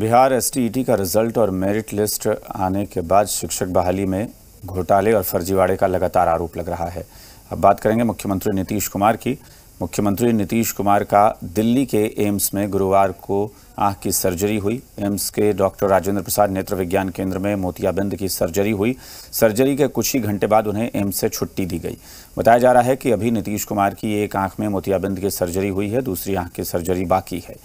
Bihar STET e का result और merit list आने के बाद शिक्षक बहाली में घोटाले और फर्जीवाड़े का लगातार आरोप लग रहा है अब बात करेंगे मुख्यमंत्री नीतीश कुमार की मुख्यमंत्री नीतीश कुमार का दिल्ली के एम्स में गुरुवार को आँख की सर्जरी हुई एम्स के डॉक्टर राजेंद्र प्रसाद नेत्र विज्ञान केंद्र में मोतियाबिंद की सर्जरी हुई सर्जरी के कुछ ही घंटे बाद उन्हें एम्स से छुट्टी दी गई बताया जा रहा है कि अभी नीतीश कुमार की एक आंख में मोतियाबिंद की सर्जरी हुई है दूसरी आंख की सर्जरी बाकी है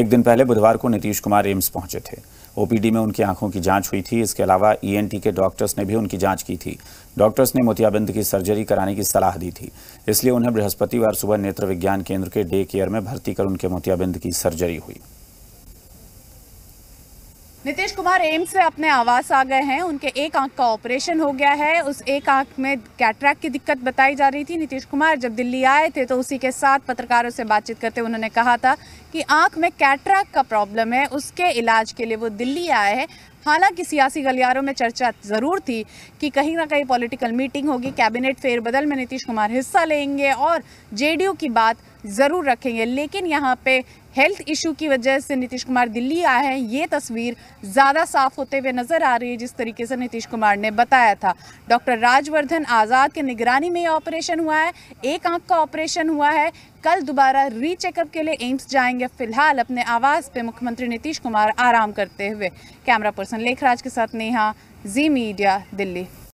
एक दिन पहले बुधवार को नीतीश कुमार एम्स पहुंचे थे ओपीडी में उनकी आंखों की जांच हुई थी इसके अलावा ईएनटी के डॉक्टर्स ने भी उनकी जांच की थी डॉक्टर्स ने मोतियाबिंद की सर्जरी कराने की सलाह दी थी इसलिए उन्हें बृहस्पतिवार सुबह नेत्र विज्ञान केंद्र के डे केयर में भर्ती कर उनके मोतियाबिंद की सर्जरी हुई नीतीश कुमार एम्स में अपने आवास आ गए हैं उनके एक आंख का ऑपरेशन हो गया है उस एक आंख में कैटरैक की दिक्कत बताई जा रही थी नीतीश कुमार जब दिल्ली आए थे तो उसी के साथ पत्रकारों से बातचीत करते उन्होंने कहा था कि आंख में कैटरैक का प्रॉब्लम है उसके इलाज के लिए वो दिल्ली आए हैं हालांकि सियासी गलियारों में चर्चा ज़रूर थी कि कहीं ना कहीं पॉलिटिकल मीटिंग होगी कैबिनेट फेरबदल में नीतीश कुमार हिस्सा लेंगे और जेडीयू की बात ज़रूर रखेंगे लेकिन यहाँ पे हेल्थ इशू की वजह से नीतीश कुमार दिल्ली आए हैं ये तस्वीर ज़्यादा साफ होते हुए नज़र आ रही है जिस तरीके से नीतीश कुमार ने बताया था डॉक्टर राजवर्धन आज़ाद के निगरानी में ये ऑपरेशन हुआ है एक आंख का ऑपरेशन हुआ है कल दोबारा रीचेकअप के लिए एम्स जाएंगे फिलहाल अपने आवास पे मुख्यमंत्री नीतीश कुमार आराम करते हुए कैमरा पर्सन लेखराज के साथ नेहा जी मीडिया दिल्ली